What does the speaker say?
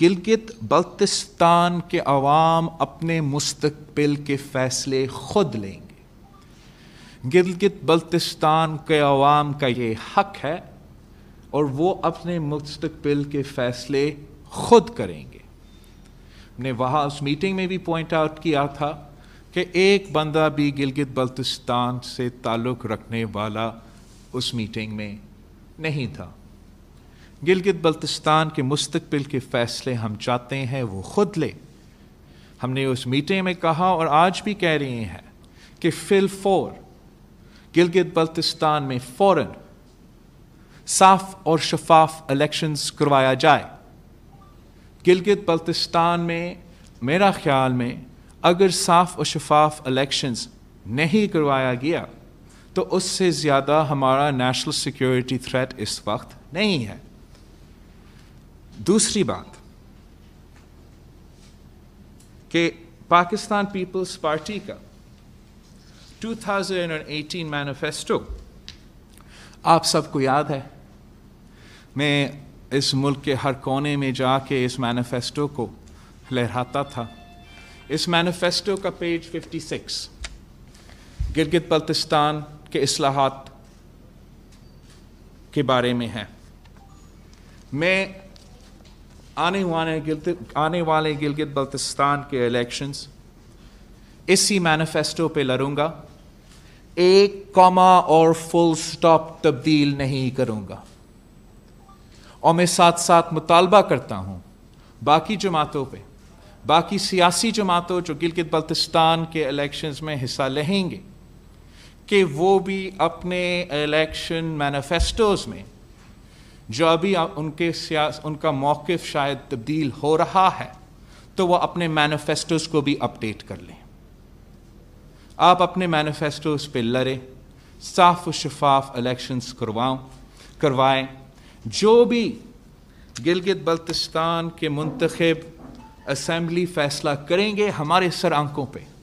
गिलगित बल्तिस्तान के अवाम अपने मुस्तबिल के फ़ैसले खुद लेंगे गिलगित बल्तिस्तान के अवाम का ये हक है और वो अपने मुस्तबिल के फ़ैसले खुद करेंगे ने वहाँ उस मीटिंग में भी पॉइंट आउट किया था कि एक बंदा भी गिलगित बल्तिस्तान से ताल्लुक़ रखने वाला उस मीटिंग में नहीं था गिलगित बल्तिस्तान के मुस्तबिल के फ़ैसले हम चाहते हैं वो ख़ुद ले हमने उस मीटिंग में कहा और आज भी कह रहे हैं कि फिल फोर गिलगित बल्तिस्तान में फ़ौर साफ और शफाफ इलेक्शंस करवाया जाए गिलगित बल्तिस्तान में मेरा ख्याल में अगर साफ और शफाफ इलेक्शंस नहीं करवाया गया तो उससे ज़्यादा हमारा नेशनल सिक्योरिटी थ्रेट इस वक्त नहीं है दूसरी बात कि पाकिस्तान पीपल्स पार्टी का 2018 मैनिफेस्टो आप सबको याद है मैं इस मुल्क के हर कोने में जाके इस मैनिफेस्टो को लहराता था इस मैनिफेस्टो का पेज 56 गिरगित बल्तिस्तान के असलाहत के बारे में है मैं आने वाले गिलगित आने वाले गिलगित बल्तिस्तान के इलेक्शंस इसी मैनिफेस्टो पे लड़ूंगा एक कॉमा और फुल स्टॉप तब्दील नहीं करूंगा और मैं साथ साथ मुतालबा करता हूं बाकी जमातों पे बाकी सियासी जमातों जो गिलगित बल्तिस्तान के इलेक्शंस में हिस्सा लेंगे कि वो भी अपने इलेक्शन मैनिफेस्टोज में जो अभी उनके सियास उनका मौक़ शायद तब्दील हो रहा है तो वह अपने मैनिफेस्टोज़ को भी अपडेट कर लें आप अपने मैनिफेस्टोज़ पर लड़ें साफ व शफाफ इलेक्शंस करवाओ करवाएं जो भी गिलगित बल्तिस्तान के मुंतखब असम्बली फैसला करेंगे हमारे सर आंखों पर